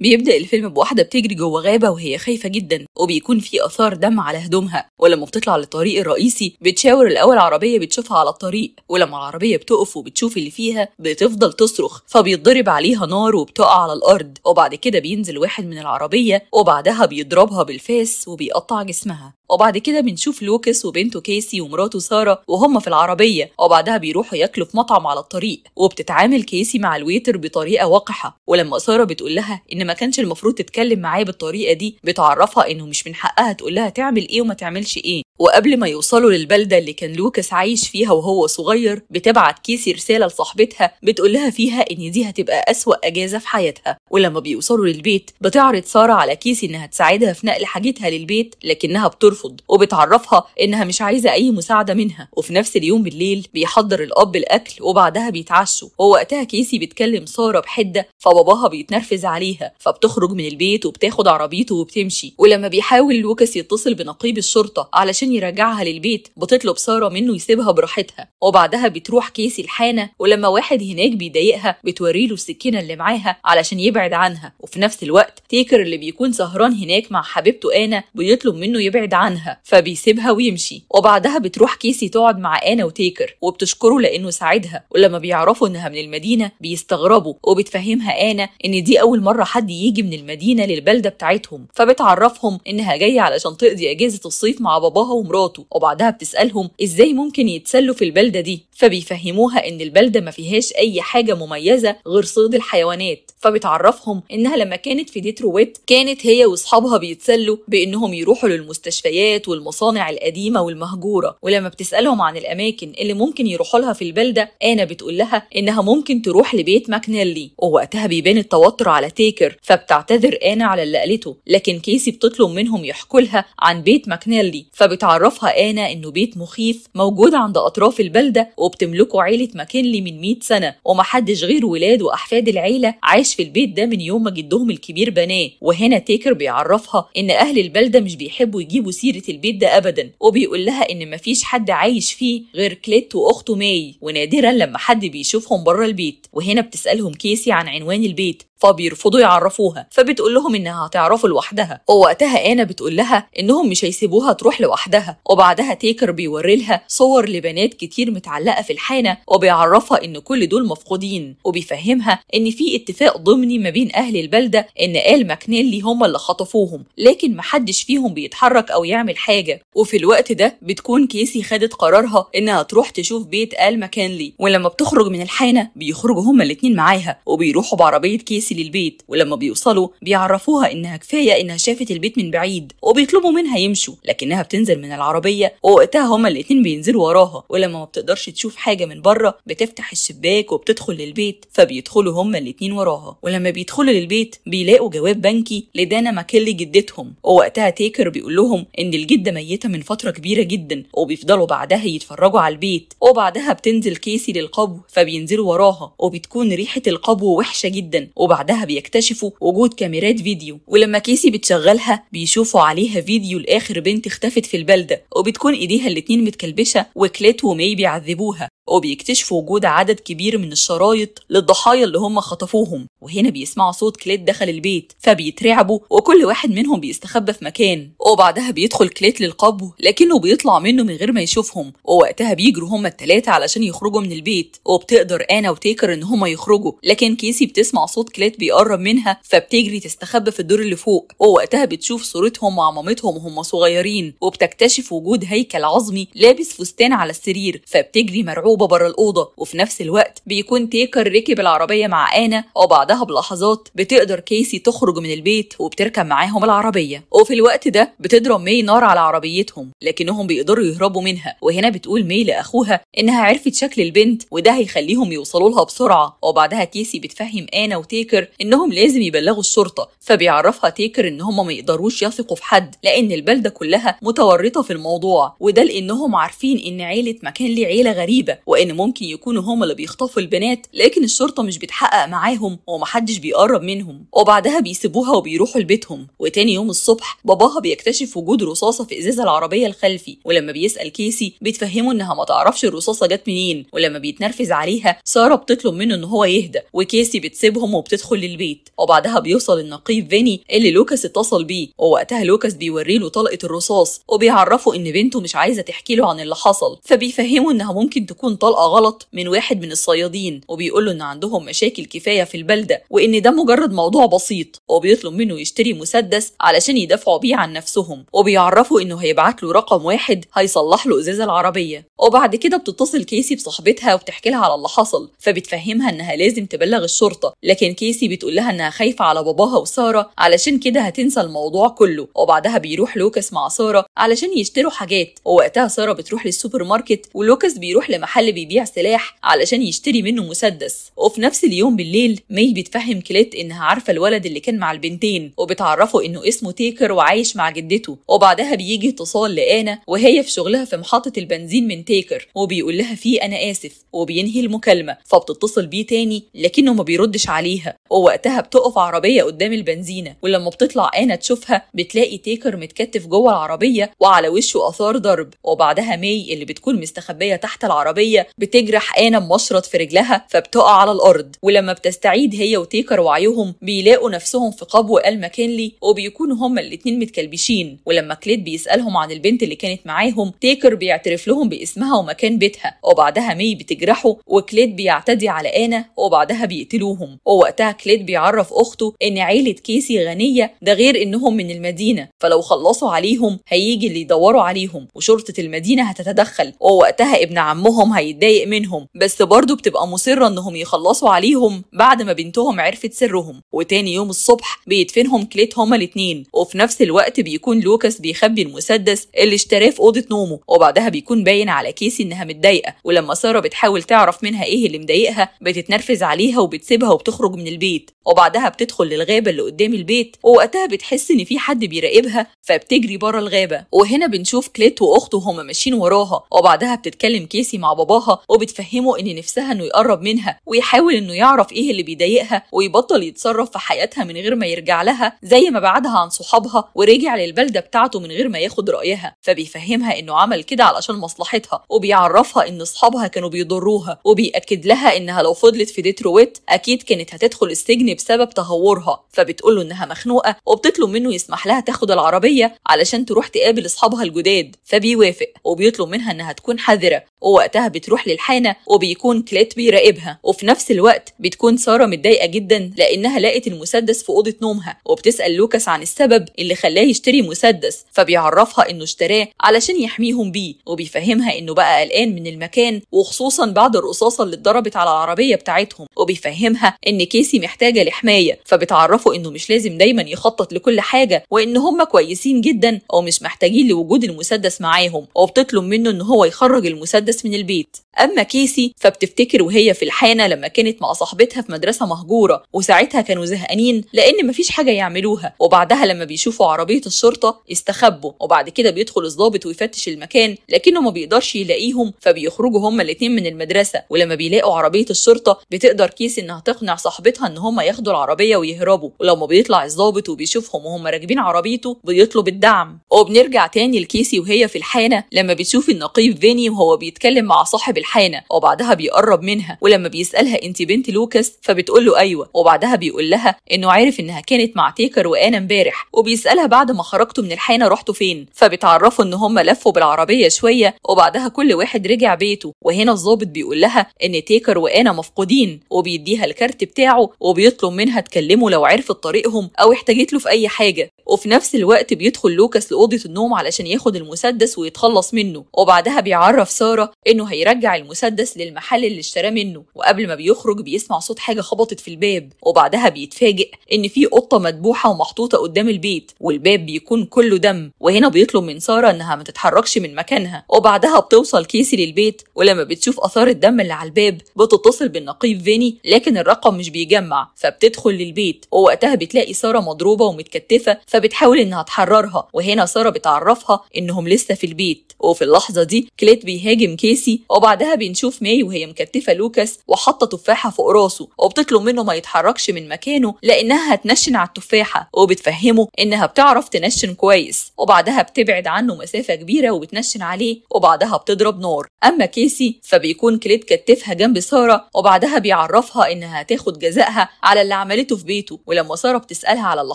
بيبدأ الفيلم بواحدة بتجري جوه غابة وهي خايفة جدا وبيكون في آثار دم على هدومها ولما بتطلع للطريق الرئيسي بتشاور الأول عربية بتشوفها على الطريق ولما العربية بتقف وبتشوف اللي فيها بتفضل تصرخ فبيتضرب عليها نار وبتقع على الأرض وبعد كده بينزل واحد من العربية وبعدها بيضربها بالفاس وبيقطع جسمها وبعد كده بنشوف لوكس وبنته كيسي ومراته ساره وهم في العربيه وبعدها بيروحوا ياكلوا في مطعم على الطريق وبتتعامل كيسي مع الويتر بطريقه وقحه ولما ساره بتقول لها ان ما كانش المفروض تتكلم معاه بالطريقه دي بتعرفها انه مش من حقها تقول لها تعمل ايه وما تعملش ايه وقبل ما يوصلوا للبلدة اللي كان لوكاس عايش فيها وهو صغير بتبعت كيسي رسالة لصاحبتها بتقول لها فيها إن دي هتبقى أسوأ أجازة في حياتها ولما بيوصلوا للبيت بتعرض سارة على كيسي إنها تساعدها في نقل حاجتها للبيت لكنها بترفض وبتعرفها إنها مش عايزة أي مساعدة منها وفي نفس اليوم بالليل بيحضر الأب الأكل وبعدها بيتعشوا ووقتها كيسي بتكلم سارة بحدة فباباها بيتنرفز عليها فبتخرج من البيت وبتاخد عربيته وبتمشي ولما بيحاول لوكاس يتصل بنقيب الشرطة علشان عشان يرجعها للبيت بتطلب ساره منه يسيبها براحتها وبعدها بتروح كيسي الحانه ولما واحد هناك بيضايقها بتوريله السكينه اللي معاها علشان يبعد عنها وفي نفس الوقت تيكر اللي بيكون سهران هناك مع حبيبته انا بيطلب منه يبعد عنها فبيسيبها ويمشي وبعدها بتروح كيسي تقعد مع انا وتيكر وبتشكره لانه ساعدها ولما بيعرفوا انها من المدينه بيستغربوا وبتفهمها انا ان دي اول مره حد يجي من المدينه للبلده بتاعتهم فبتعرفهم انها جايه علشان تقضي اجازه الصيف مع باباها ومراته وبعدها بتسألهم إزاي ممكن يتسلوا في البلدة دي فبيفهموها ان البلده ما فيهاش اي حاجه مميزه غير صيد الحيوانات فبتعرفهم انها لما كانت في ديترويت كانت هي واصحابها بيتسلوا بانهم يروحوا للمستشفيات والمصانع القديمه والمهجوره ولما بتسالهم عن الاماكن اللي ممكن يروحوا لها في البلده انا بتقول لها انها ممكن تروح لبيت ماكنيلي ووقتها بيبان التوتر على تيكر فبتعتذر انا على اللي قالته لكن كيسي بتطلب منهم يحكوا لها عن بيت ماكنيلي فبتعرفها انا انه بيت مخيف موجود عند اطراف البلده وبتملكه عيلة ماكنلي من 100 سنة ومحدش غير ولاد وأحفاد العيلة عايش في البيت ده من يوم ما جدهم الكبير بناه وهنا تيكر بيعرفها إن أهل البلدة مش بيحبوا يجيبوا سيرة البيت ده أبدا وبيقول لها إن مفيش حد عايش فيه غير كليت وأخته ماي ونادرا لما حد بيشوفهم بره البيت وهنا بتسألهم كيسي عن عنوان البيت فبيرفضوا يعرفوها فبتقول لهم انها هتعرفه لوحدها ووقتها انا بتقول لها انهم مش هيسيبوها تروح لوحدها وبعدها تيكر بيوري لها صور لبنات كتير متعلقه في الحانه وبيعرفها ان كل دول مفقودين وبيفهمها ان في اتفاق ضمني ما بين اهل البلده ان ال ماكنيلي هم اللي خطفوهم لكن محدش فيهم بيتحرك او يعمل حاجه وفي الوقت ده بتكون كيسي خدت قرارها انها تروح تشوف بيت ال ماكنلي ولما بتخرج من الحانه بيخرجوا هما الاتنين معاها وبيروحوا بعربيه كيسي الرئيسي للبيت ولما بيوصلوا بيعرفوها إنها كفاية إنها شافت البيت من بعيد وبيطلبوا منها يمشوا لكنها بتنزل من العربية ووقتها هما الاثنين بينزلوا وراها ولما ما بتقدرش تشوف حاجة من بره بتفتح الشباك وبتدخل للبيت فبيدخلوا هما الاثنين وراها ولما بيدخلوا للبيت بيلاقوا جواب بنكي لدانا ماكيلي جدتهم ووقتها تيكر بيقول لهم إن الجدة ميتة من فترة كبيرة جدا وبيفضلوا بعدها يتفرجوا على البيت وبعدها بتنزل كيسي للقبو فبينزلوا وراها وبتكون ريحة القبو وحشة جدا وبعد وبعدها بيكتشفوا وجود كاميرات فيديو ولما كيسي بتشغلها بيشوفوا عليها فيديو لآخر بنت اختفت في البلدة وبتكون إيديها الاتنين متكلبشة وكليت ومي بيعذبوها وبيكتشفوا وجود عدد كبير من الشرايط للضحايا اللي هم خطفوهم وهنا بيسمعوا صوت كليت دخل البيت فبيترعبوا وكل واحد منهم بيستخبى في مكان وبعدها بيدخل كليت للقبو لكنه بيطلع منه من غير ما يشوفهم ووقتها بيجروا هم التلاتة علشان يخرجوا من البيت وبتقدر انا وتيكر ان هم يخرجوا لكن كيسي بتسمع صوت كليت بيقرب منها فبتجري تستخبى في الدور اللي فوق ووقتها بتشوف صورتهم مع مامتهم وهم صغيرين وبتكتشف وجود هيكل عظمي لابس فستان على السرير فبتجري مرعوبة صعوبة بره الأوضة وفي نفس الوقت بيكون تيكر ركب العربية مع آنا وبعدها بلحظات بتقدر كيسي تخرج من البيت وبتركب معاهم العربية وفي الوقت ده بتضرب مي نار على عربيتهم لكنهم بيقدروا يهربوا منها وهنا بتقول مي لأخوها إنها عرفت شكل البنت وده هيخليهم يوصلوا لها بسرعة وبعدها كيسي بتفهم آنا وتيكر إنهم لازم يبلغوا الشرطة فبيعرفها تيكر إن هم ما يقدروش يثقوا في حد لأن البلدة كلها متورطة في الموضوع وده لأنهم عارفين إن عيلة مكان ليه عيلة غريبة وان ممكن يكونوا هما اللي بيخطفوا البنات لكن الشرطه مش بتحقق معاهم ومحدش بيقرب منهم وبعدها بيسيبوها وبيروحوا لبيتهم وتاني يوم الصبح باباها بيكتشف وجود رصاصه في ازاز العربيه الخلفي ولما بيسال كيسي بتفهمه انها ما تعرفش الرصاصه جت منين ولما بيتنرفز عليها ساره بتطلب منه ان هو يهدى وكيسي بتسيبهم وبتدخل للبيت وبعدها بيوصل النقيب فيني اللي لوكاس اتصل بيه ووقتها لوكاس بيوري له طلقه الرصاص وبيعرفه ان بنته مش عايزه تحكي له عن اللي حصل فبيفهمه انها ممكن تكون طلقه غلط من واحد من الصيادين وبيقول له ان عندهم مشاكل كفايه في البلده وان ده مجرد موضوع بسيط وبيطلب منه يشتري مسدس علشان يدافعوا بيه عن نفسهم وبيعرفوا انه هيبعت له رقم واحد هيصلح له ازازه العربيه وبعد كده بتتصل كيسي بصاحبتها وبتحكي لها على اللي حصل فبتفهمها انها لازم تبلغ الشرطه لكن كيسي بتقول لها انها خايفه على باباها وساره علشان كده هتنسى الموضوع كله وبعدها بيروح لوكاس مع ساره علشان يشتروا حاجات ووقتها ساره بتروح للسوبر ماركت ولوكاس بيروح لمحل اللي بيبيع سلاح علشان يشتري منه مسدس وفي نفس اليوم بالليل مي بتفهم كليت انها عارفه الولد اللي كان مع البنتين وبتعرفه انه اسمه تيكر وعايش مع جدته وبعدها بيجي اتصال لانا وهي في شغلها في محطه البنزين من تيكر وبيقول لها فيه انا اسف وبينهي المكالمه فبتتصل بيه تاني لكنه ما بيردش عليها ووقتها بتقف عربيه قدام البنزينه ولما بتطلع انا تشوفها بتلاقي تيكر متكتف جوه العربيه وعلى وشه اثار ضرب وبعدها مي اللي بتكون مستخبيه تحت العربيه بتجرح انا بمشرط في رجلها فبتقع على الارض ولما بتستعيد هي وتيكر وعيهم بيلاقوا نفسهم في قبو ماكنلي وبيكونوا هما الاتنين متكلبشين ولما كليد بيسالهم عن البنت اللي كانت معاهم تيكر بيعترف لهم باسمها ومكان بيتها وبعدها مي بتجرحه وكليد بيعتدي على انا وبعدها بيقتلوهم ووقتها كليد بيعرف اخته ان عيله كيسي غنيه ده غير انهم من المدينه فلو خلصوا عليهم هيجي اللي يدوروا عليهم وشرطه المدينه هتتدخل ووقتها ابن عمهم هي هيتضايق منهم بس برضه بتبقى مصرة انهم يخلصوا عليهم بعد ما بنتهم عرفت سرهم وتاني يوم الصبح بيدفنهم كليت هما الاتنين وفي نفس الوقت بيكون لوكاس بيخبي المسدس اللي اشتراه في اوضه نومه وبعدها بيكون باين على كيسي انها متضايقه ولما ساره بتحاول تعرف منها ايه اللي مضايقها بتتنرفز عليها وبتسيبها وبتخرج من البيت وبعدها بتدخل للغابه اللي قدام البيت ووقتها بتحس ان في حد بيراقبها فبتجري بره الغابه وهنا بنشوف كليت واخته هما ماشيين وراها وبعدها بتتكلم كيسي مع بابا باباها وبتفهمه ان نفسها انه يقرب منها ويحاول انه يعرف ايه اللي بيضايقها ويبطل يتصرف في حياتها من غير ما يرجع لها زي ما بعدها عن صحابها ورجع للبلده بتاعته من غير ما ياخد رايها فبيفهمها انه عمل كده علشان مصلحتها وبيعرفها ان اصحابها كانوا بيضروها وبيأكد لها انها لو فضلت في ديترويت اكيد كانت هتدخل السجن بسبب تهورها فبتقول له انها مخنوقه وبتطلب منه يسمح لها تاخد العربيه علشان تروح تقابل اصحابها الجداد فبيوافق وبيطلب منها انها تكون حذره ووقتها بتروح للحانه وبيكون كليت بيراقبها وفي نفس الوقت بتكون ساره متضايقه جدا لانها لقت المسدس في اوضه نومها وبتسال لوكاس عن السبب اللي خلاه يشتري مسدس فبيعرفها انه اشتراه علشان يحميهم بيه وبيفهمها انه بقى قلقان من المكان وخصوصا بعد الرصاصه اللي اتضربت على العربيه بتاعتهم وبيفهمها ان كيسي محتاجه لحمايه فبتعرفه انه مش لازم دايما يخطط لكل حاجه وان هم كويسين جدا ومش محتاجين لوجود المسدس معاهم وبتطلب منه ان هو يخرج المسدس من البيت البيت أما كيسي فبتفتكر وهي في الحانة لما كانت مع صاحبتها في مدرسة مهجورة وساعتها كانوا زهقانين لأن مفيش حاجة يعملوها وبعدها لما بيشوفوا عربية الشرطة استخبوا وبعد كده بيدخل الضابط ويفتش المكان لكنه ما بيقدرش يلاقيهم فبيخرجوا هما الاتنين من المدرسة ولما بيلاقوا عربية الشرطة بتقدر كيسي إنها تقنع صاحبتها إن هما ياخدوا العربية ويهربوا ولما بيطلع الضابط وبيشوفهم وهم راكبين عربيته بيطلب الدعم وبنرجع تاني لكيسي وهي في الحانة لما بتشوف النقيب فيني وهو بيتكلم مع صاحبته صاحب الحانة وبعدها بيقرب منها ولما بيسألها انت بنت لوكاس فبتقول له ايوه وبعدها بيقول لها انه عارف انها كانت مع تيكر وانا امبارح وبيسألها بعد ما خرجتوا من الحانة رحتوا فين فبتعرفوا ان هم لفوا بالعربية شوية وبعدها كل واحد رجع بيته وهنا الظابط بيقول لها ان تيكر وانا مفقودين وبيديها الكارت بتاعه وبيطلب منها تكلمه لو عرفت طريقهم او احتاجت له في اي حاجة وفي نفس الوقت بيدخل لوكاس لأوضة النوم علشان ياخد المسدس ويتخلص منه وبعدها بيعرف سارة انه هي بيرجع المسدس للمحل اللي اشتراه منه وقبل ما بيخرج بيسمع صوت حاجه خبطت في الباب وبعدها بيتفاجئ ان في قطه مدبوحه ومحطوطه قدام البيت والباب بيكون كله دم وهنا بيطلب من ساره انها ما تتحركش من مكانها وبعدها بتوصل كيسي للبيت ولما بتشوف اثار الدم اللي على الباب بتتصل بالنقيب فيني لكن الرقم مش بيجمع فبتدخل للبيت ووقتها بتلاقي ساره مضروبه ومتكتفه فبتحاول انها تحررها وهنا ساره بتعرفها انهم لسه في البيت وفي اللحظه دي كليت بيهاجم كيسي وبعدها بنشوف ماي وهي مكتفه لوكاس وحاطه تفاحه فوق راسه وبتطلب منه ما يتحركش من مكانه لانها هتنشن على التفاحه وبتفهمه انها بتعرف تنشن كويس وبعدها بتبعد عنه مسافه كبيره وبتنشن عليه وبعدها بتضرب نار اما كيسي فبيكون كليب كتفها جنب ساره وبعدها بيعرفها انها هتاخد جزائها على اللي عملته في بيته ولما ساره بتسالها على اللي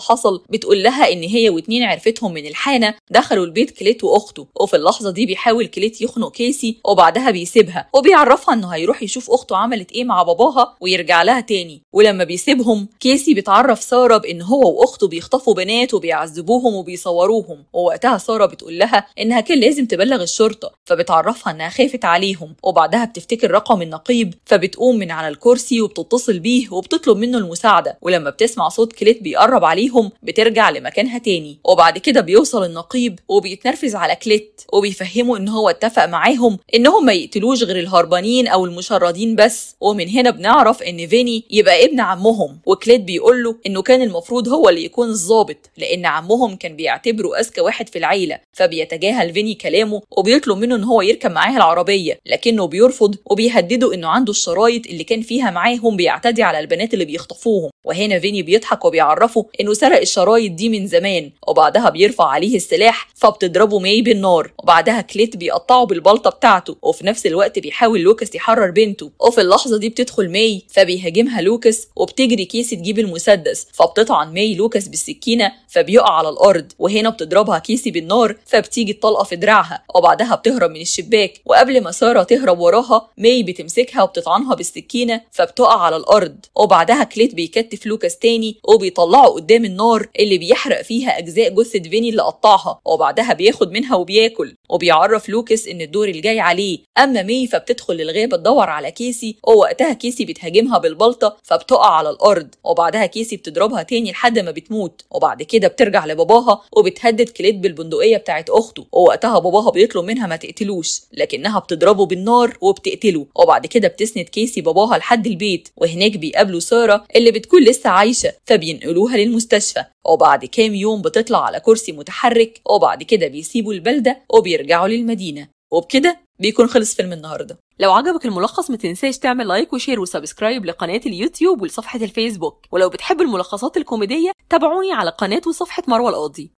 حصل بتقول لها ان هي واتنين عرفتهم من الحانه دخلوا البيت كليت واخته وفي اللحظه دي بيحاول كليت يخنق كيسي وبعدها بيس بيسيبها وبيعرفها انه هيروح يشوف اخته عملت ايه مع باباها ويرجع لها تاني ولما بيسيبهم كيسي بتعرف ساره بان هو واخته بيخطفوا بنات وبيعذبوهم وبيصوروهم ووقتها ساره بتقول لها انها كان لازم تبلغ الشرطه فبتعرفها انها خافت عليهم وبعدها بتفتكر رقم النقيب فبتقوم من على الكرسي وبتتصل بيه وبتطلب منه المساعده ولما بتسمع صوت كليت بيقرب عليهم بترجع لمكانها تاني وبعد كده بيوصل النقيب وبيتنرفز على كليت وبيفهمه ان هو اتفق معاهم انهم ما بيقتلوش غير الهربانين او المشردين بس ومن هنا بنعرف ان فيني يبقى ابن عمهم وكليت بيقول له انه كان المفروض هو اللي يكون الظابط لان عمهم كان بيعتبره اذكى واحد في العيله فبيتجاهل فيني كلامه وبيطلب منه ان هو يركب معاه العربيه لكنه بيرفض وبيهدده انه عنده الشرايط اللي كان فيها معاهم بيعتدي على البنات اللي بيخطفوهم وهنا فيني بيضحك وبيعرفه انه سرق الشرايط دي من زمان وبعدها بيرفع عليه السلاح فبتضربه ماي بالنار وبعدها كليت بيقطعه بالبلطه بتاعته وفي نفس الوقت بيحاول لوكاس يحرر بنته وفي اللحظه دي بتدخل ماي فبيهاجمها لوكاس وبتجري كيسي تجيب المسدس فبتطعن ماي لوكاس بالسكينه فبيقع على الارض وهنا بتضربها كيسي بالنار فبتيجي الطلقه في دراعها وبعدها بتهرب من الشباك وقبل ما ساره تهرب وراها ماي بتمسكها وبتطعنها بالسكينه فبتقع على الارض وبعدها كليت بيكتف لوكاس تاني وبيطلعه قدام النار اللي بيحرق فيها اجزاء جثه فيني اللي قطعها وبعدها بياخد منها وبياكل وبيعرف لوكاس ان الدور الجاي عليه أما مهتمه مي فبتدخل للغابه تدور على كيسي ووقتها كيسي بتهاجمها بالبلطه فبتقع على الارض وبعدها كيسي بتضربها تاني لحد ما بتموت وبعد كده بترجع لباباها وبتهدد كليت بالبندقيه بتاعت اخته ووقتها باباها بيطلب منها ما تقتلوش لكنها بتضربه بالنار وبتقتله وبعد كده بتسند كيسي باباها لحد البيت وهناك بيقابلوا ساره اللي بتكون لسه عايشه فبينقلوها للمستشفى وبعد كام يوم بتطلع على كرسي متحرك وبعد كده بيسيبوا البلدة وبيرجعوا للمدينة وبكده بيكون خلص فيلم النهارده لو عجبك الملخص ما تنساش تعمل لايك وشير وسبسكرايب لقناة اليوتيوب ولصفحة الفيسبوك ولو بتحب الملخصات الكوميدية تابعوني على قناة وصفحة مروة القاضي